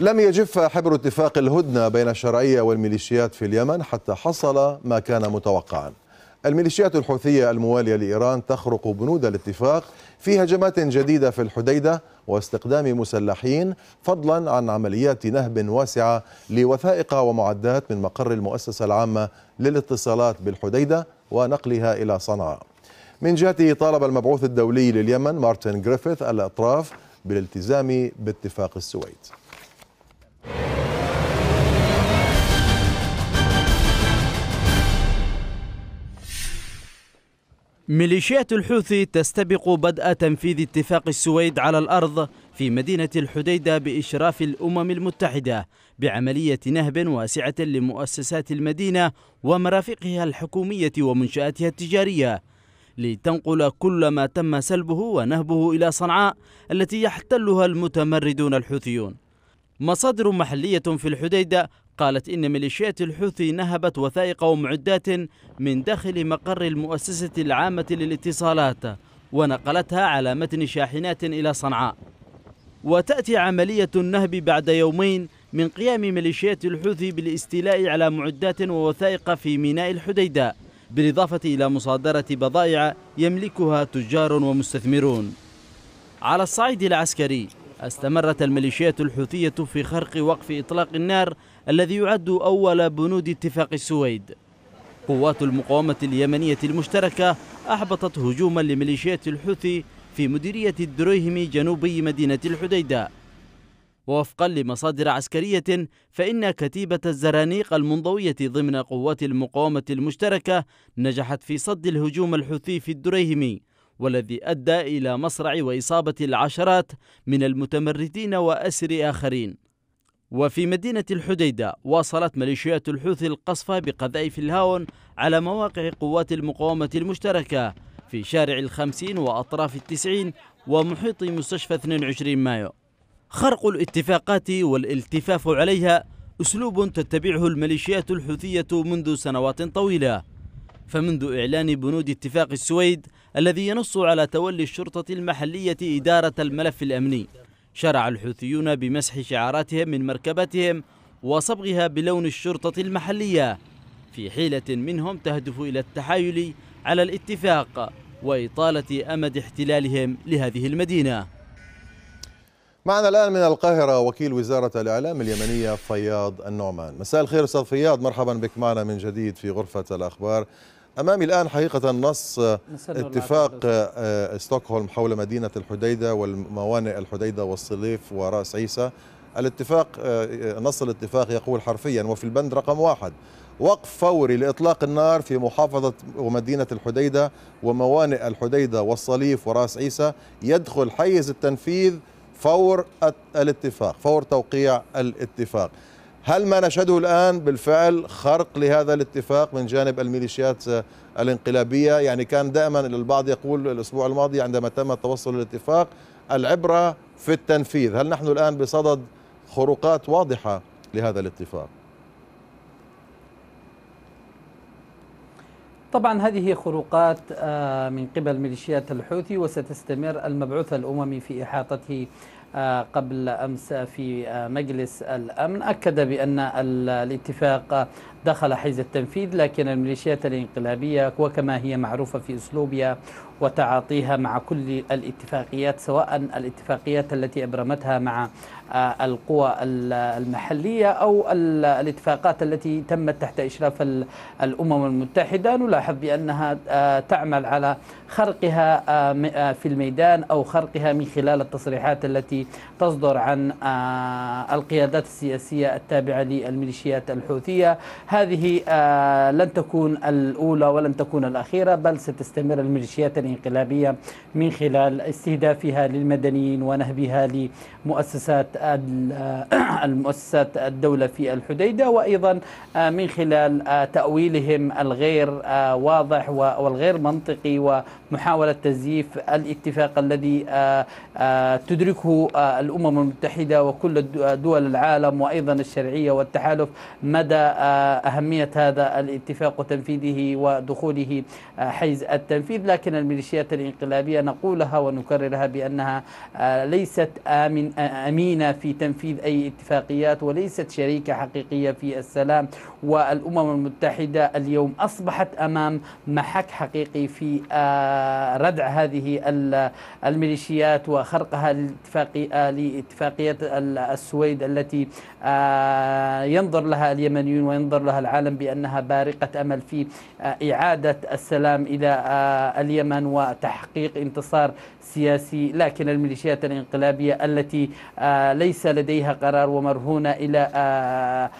لم يجف حبر اتفاق الهدنة بين الشرعية والميليشيات في اليمن حتى حصل ما كان متوقعا الميليشيات الحوثية الموالية لإيران تخرق بنود الاتفاق في هجمات جديدة في الحديدة واستخدام مسلحين فضلا عن عمليات نهب واسعة لوثائق ومعدات من مقر المؤسسة العامة للاتصالات بالحديدة ونقلها إلى صنعاء من جهته طالب المبعوث الدولي لليمن مارتن جريفيث الأطراف بالالتزام باتفاق السويد ميليشيات الحوثي تستبق بدء تنفيذ اتفاق السويد على الأرض في مدينة الحديدة بإشراف الأمم المتحدة بعملية نهب واسعة لمؤسسات المدينة ومرافقها الحكومية ومنشآتها التجارية لتنقل كل ما تم سلبه ونهبه إلى صنعاء التي يحتلها المتمردون الحوثيون مصادر محلية في الحديدة قالت إن ميليشيات الحوثي نهبت وثائق ومعدات من داخل مقر المؤسسة العامة للاتصالات ونقلتها على متن شاحنات إلى صنعاء وتأتي عملية النهب بعد يومين من قيام ميليشيات الحوثي بالاستيلاء على معدات ووثائق في ميناء الحديدة بالإضافة إلى مصادرة بضائع يملكها تجار ومستثمرون على الصعيد العسكري استمرت الميليشيات الحوثية في خرق وقف إطلاق النار الذي يعد أول بنود اتفاق السويد قوات المقاومة اليمنية المشتركة أحبطت هجوما لميليشيات الحوثي في مديرية الدريهم جنوبي مدينة الحديدة ووفقا لمصادر عسكرية فإن كتيبة الزرانيق المنضوية ضمن قوات المقاومة المشتركة نجحت في صد الهجوم الحوثي في الدريهمي والذي أدى إلى مصرع وإصابة العشرات من المتمردين وأسر آخرين وفي مدينة الحديدة واصلت ميليشيات الحوثي القصف بقذائف الهاون على مواقع قوات المقاومة المشتركة في شارع الخمسين وأطراف التسعين ومحيط مستشفى 22 مايو خرق الاتفاقات والالتفاف عليها أسلوب تتبعه الميليشيات الحوثية منذ سنوات طويلة فمنذ إعلان بنود اتفاق السويد الذي ينص على تولي الشرطة المحلية إدارة الملف الأمني شرع الحوثيون بمسح شعاراتهم من مركبتهم وصبغها بلون الشرطة المحلية في حيلة منهم تهدف إلى التحايل على الاتفاق وإطالة أمد احتلالهم لهذه المدينة معنا الآن من القاهرة وكيل وزارة الإعلام اليمنية فياض النعمان مساء الخير أستاذ فياض مرحبا بك معنا من جديد في غرفة الأخبار أمامي الآن حقيقة نص اتفاق آه، ستوكهولم حول مدينة الحديدة والموانئ الحديدة والصليف ورأس عيسى الاتفاق آه، نص الاتفاق يقول حرفيا وفي البند رقم واحد وقف فوري لإطلاق النار في محافظة ومدينة الحديدة وموانئ الحديدة والصليف ورأس عيسى يدخل حيز التنفيذ فور الاتفاق فور توقيع الاتفاق هل ما نشهده الآن بالفعل خرق لهذا الاتفاق من جانب الميليشيات الانقلابية يعني كان دائما البعض يقول الأسبوع الماضي عندما تم التوصل للاتفاق العبرة في التنفيذ هل نحن الآن بصدد خروقات واضحة لهذا الاتفاق طبعا هذه خروقات آه، من قبل ميليشيات الحوثي وستستمر المبعوث الأممي في إحاطته آه، قبل أمس في آه، مجلس الأمن أكد بأن الاتفاق دخل حيز التنفيذ لكن الميليشيات الانقلابية وكما هي معروفة في أسلوبها وتعاطيها مع كل الاتفاقيات سواء الاتفاقيات التي أبرمتها مع آه، القوى المحلية أو الاتفاقات التي تمت تحت إشراف الأمم المتحدة نلاحظ بأنها آه، تعمل على خرقها آه، في الميدان أو خرقها من خلال التصريحات التي تصدر عن القيادات السياسية التابعة للميليشيات الحوثية هذه لن تكون الأولى ولن تكون الأخيرة بل ستستمر الميليشيات الانقلابية من خلال استهدافها للمدنيين ونهبها لمؤسسات المؤسسات الدولة في الحديدة وأيضا آه، من خلال آه، تأويلهم الغير آه، واضح والغير منطقي ومحاولة تزييف الاتفاق الذي تدركه الأمم المتحدة وكل دول العالم وأيضا الشرعية والتحالف مدى أهمية هذا الاتفاق وتنفيذه ودخوله حيز التنفيذ لكن الميليشيات الانقلابية نقولها ونكررها بأنها آه، ليست آمن آه، أمينة في تنفيذ أي اتفاقيات وليست شريكة حقيقية في السلام والأمم المتحدة اليوم أصبحت أمام محك حقيقي في آه، ردع هذه الميليشيات وخرقها لاتفاقية السويد التي ينظر لها اليمنيون وينظر لها العالم بأنها بارقة أمل في إعادة السلام إلى اليمن وتحقيق انتصار سياسي لكن الميليشيات الانقلابية التي آه، ليس لديها قرار ومرهونة إلى آه،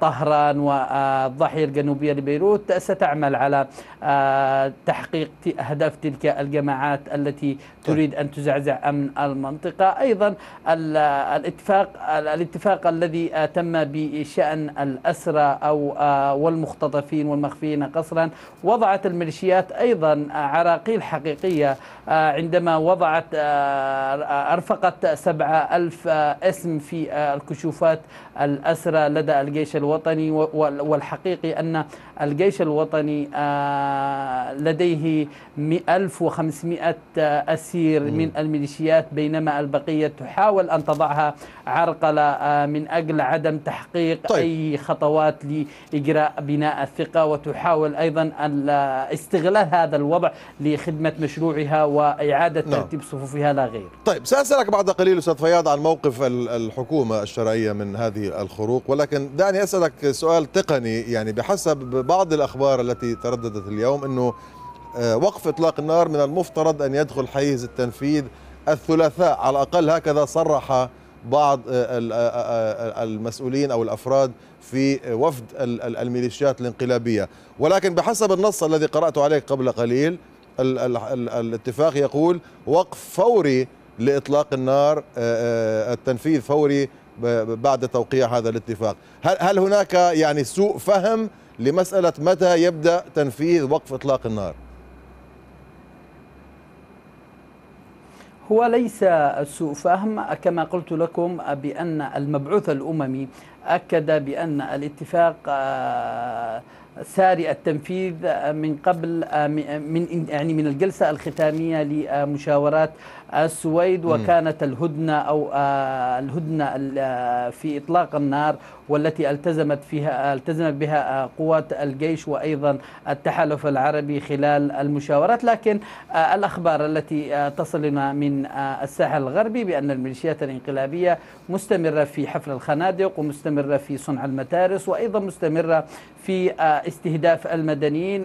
طهران والضاحية الجنوبية لبيروت ستعمل على آه، تحقيق أهداف تلك الجماعات التي تريد أن تزعزع أمن المنطقة أيضا الاتفاق الاتفاق الذي آه، تم بشأن الأسرى أو آه، والمختطفين والمخفيين قصرا وضعت الميليشيات أيضا عراقيل حقيقية عندما وضعت أرفقت سبعة ألف اسم في الكشوفات الأسرى لدى الجيش الجيش الوطني والحقيقي أن الجيش الوطني آه، لديه 1500 أسير من الميليشيات بينما البقية تحاول أن تضعها عرقلة آه، من أجل عدم تحقيق طيب. أي خطوات لإجراء بناء الثقة وتحاول أيضا استغلال هذا الوضع لخدمة مشروعها وإعادة نعم. ترتيب صفوفها لا غير طيب سأسألك بعد قليل أستاذ فياض عن موقف الحكومة الشرعية من هذه الخروق ولكن دعني اسالك سؤال تقني يعني بحسب بعض الاخبار التي ترددت اليوم انه آه، وقف اطلاق النار من المفترض ان يدخل حيز التنفيذ الثلاثاء على الاقل هكذا صرح بعض آه، آه، المسؤولين او الافراد في وفد الميليشيات الانقلابيه ولكن بحسب النص الذي قراته عليك قبل قليل الاتفاق يقول وقف فوري لاطلاق النار التنفيذ فوري بعد توقيع هذا الاتفاق هل, هل هناك يعني سوء فهم لمسألة متى يبدأ تنفيذ وقف إطلاق النار هو ليس سوء فهم كما قلت لكم بأن المبعوث الأممي أكد بأن الاتفاق آه، ساري التنفيذ آه، من قبل آه، آه، من يعني من الجلسه الختاميه لمشاورات السويد وكانت الهدنه او الهدنه في اطلاق النار والتي التزمت فيها التزمت بها قوات الجيش وايضا التحالف العربي خلال المشاورات لكن الاخبار التي تصلنا من الساحل الغربي بان الميليشيات الانقلابيه مستمره في حفر الخنادق ومستمره في صنع المتارس وايضا مستمره في استهداف المدنيين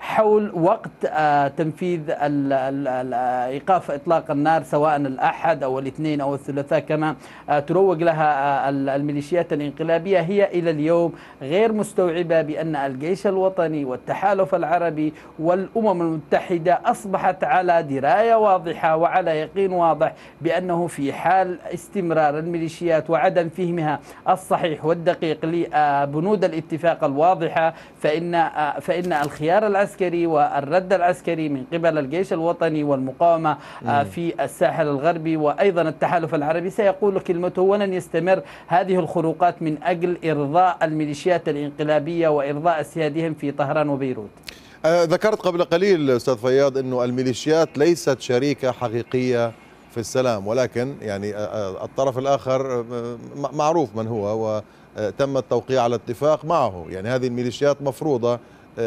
حول وقت آه، تنفيذ ايقاف اطلاق النار سواء الاحد او الاثنين او الثلاثاء كما آه، تروج لها آه، الميليشيات الانقلابيه هي الى اليوم غير مستوعبه بان الجيش الوطني والتحالف العربي والامم المتحده اصبحت على درايه واضحه وعلى يقين واضح بانه في حال استمرار الميليشيات وعدم فهمها الصحيح والدقيق لبنود الاتفاق الواضحه فإن آه، فإن الخيار العسكري والرد العسكري من قبل الجيش الوطني والمقاومة آه، في الساحل الغربي وأيضا التحالف العربي سيقول كلمته ولن يستمر هذه الخروقات من أجل إرضاء الميليشيات الإنقلابية وإرضاء أسيادهم في طهران وبيروت آه، ذكرت قبل قليل أستاذ فياض أنه الميليشيات ليست شريكة حقيقية في السلام ولكن يعني الطرف الآخر معروف من هو وتم التوقيع على اتفاق معه يعني هذه الميليشيات مفروضة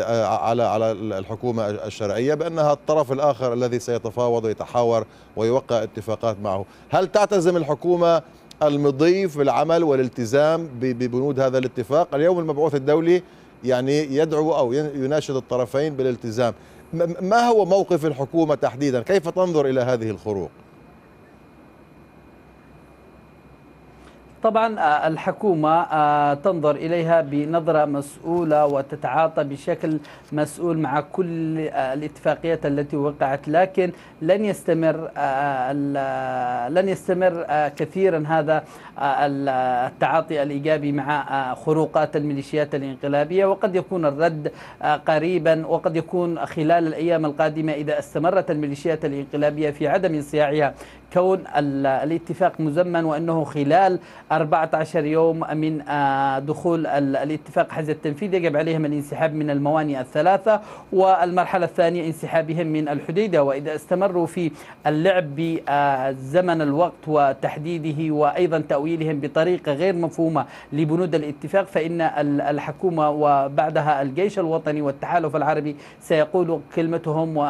على على الحكومة الشرعية بأنها الطرف الآخر الذي سيتفاوض ويتحاور ويوقع اتفاقات معه هل تعتزم الحكومة المضي في العمل والالتزام ببنود هذا الاتفاق اليوم المبعوث الدولي يعني يدعو أو يناشد الطرفين بالالتزام ما هو موقف الحكومة تحديدا كيف تنظر إلى هذه الخروق؟ طبعا آه، الحكومة آه، تنظر إليها بنظرة مسؤولة وتتعاطى بشكل مسؤول مع كل آه، الاتفاقيات التي وقعت لكن لن يستمر لن يستمر كثيرا هذا التعاطي الإيجابي مع خروقات الميليشيات الانقلابية وقد يكون الرد قريبا وقد يكون خلال الأيام القادمة إذا استمرت الميليشيات الانقلابية في عدم انصياعها كون الاتفاق مزمن وأنه خلال 14 يوم من آه، دخول الاتفاق حيز التنفيذ يجب عليهم الانسحاب من الموانئ الثلاثة والمرحلة الثانية انسحابهم من الحديدة وإذا استمروا في اللعب بزمن الوقت وتحديده وأيضا تأويلهم بطريقة غير مفهومة لبنود الاتفاق فإن الحكومة وبعدها الجيش الوطني والتحالف العربي سيقول كلمتهم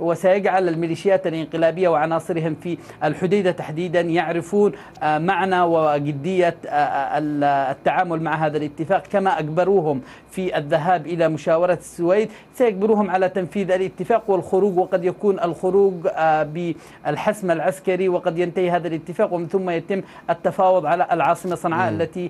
وسيجعل الميليشيات الانقلابية وعلى عناصرهم في الحديدة تحديدا يعرفون آه، معنى وجدية آه، آه، التعامل مع هذا الاتفاق كما أجبروهم في الذهاب إلى مشاورة السويد سيجبروهم على تنفيذ الاتفاق والخروج وقد يكون الخروج بالحسم العسكري وقد ينتهي هذا الاتفاق ومن ثم يتم التفاوض على العاصمة صنعاء م. التي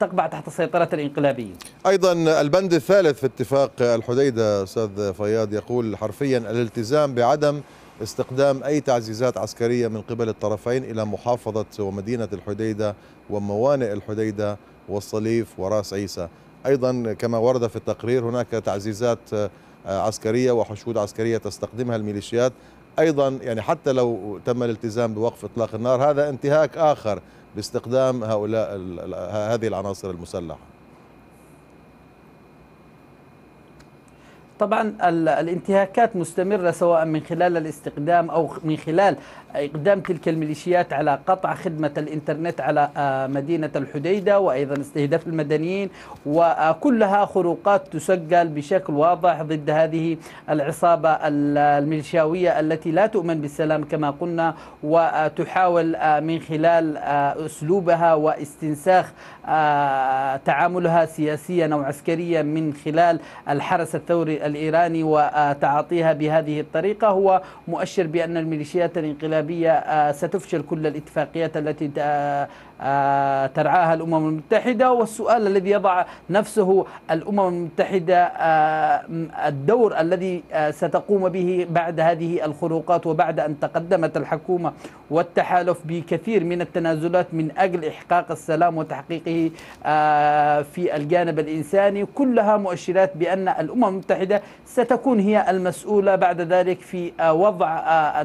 تقبع تحت سيطرة الانقلابيين أيضا البند الثالث في اتفاق الحديدة أستاذ فياض يقول حرفيا الالتزام بعدم استقدام أي تعزيزات عسكرية من قبل الطرفين إلى محافظة ومدينة الحديدة وموانئ الحديدة والصليف وراس عيسى أيضا كما ورد في التقرير هناك تعزيزات آه، عسكرية وحشود عسكرية تستخدمها الميليشيات أيضا يعني حتى لو تم الالتزام بوقف إطلاق النار هذا انتهاك آخر باستخدام هؤلاء هذه العناصر المسلحة طبعا الانتهاكات مستمرة سواء من خلال الاستقدام أو من خلال إقدام تلك الميليشيات على قطع خدمة الإنترنت على آه، مدينة الحديدة وأيضا استهداف المدنيين وكلها خروقات تسجل بشكل واضح ضد هذه العصابة الميليشياوية التي لا تؤمن بالسلام كما قلنا وتحاول آه، من خلال آه، أسلوبها واستنساخ تعاملها سياسيا أو عسكريا من خلال الحرس الثوري الإيراني وتعاطيها بهذه الطريقة هو مؤشر بأن الميليشيات الانقلابية آه، ستفشل كل الاتفاقيات التي آه، آه، ترعاها الأمم المتحدة والسؤال الذي يضع نفسه الأمم المتحدة آه، الدور الذي آه، ستقوم به بعد هذه الخروقات وبعد أن تقدمت الحكومة والتحالف بكثير من التنازلات من أجل إحقاق السلام وتحقيقه في الجانب الإنساني كلها مؤشرات بأن الأمم المتحدة ستكون هي المسؤولة بعد ذلك في وضع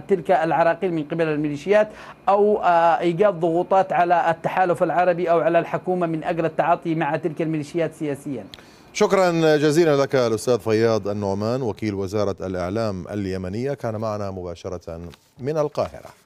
تلك العراقيل من قبل الميليشيات أو إيجاد ضغوطات على التحالف العربي أو على الحكومة من أجل التعاطي مع تلك الميليشيات سياسيا شكرا جزيلا لك الأستاذ فياض النعمان وكيل وزارة الإعلام اليمنية كان معنا مباشرة من القاهرة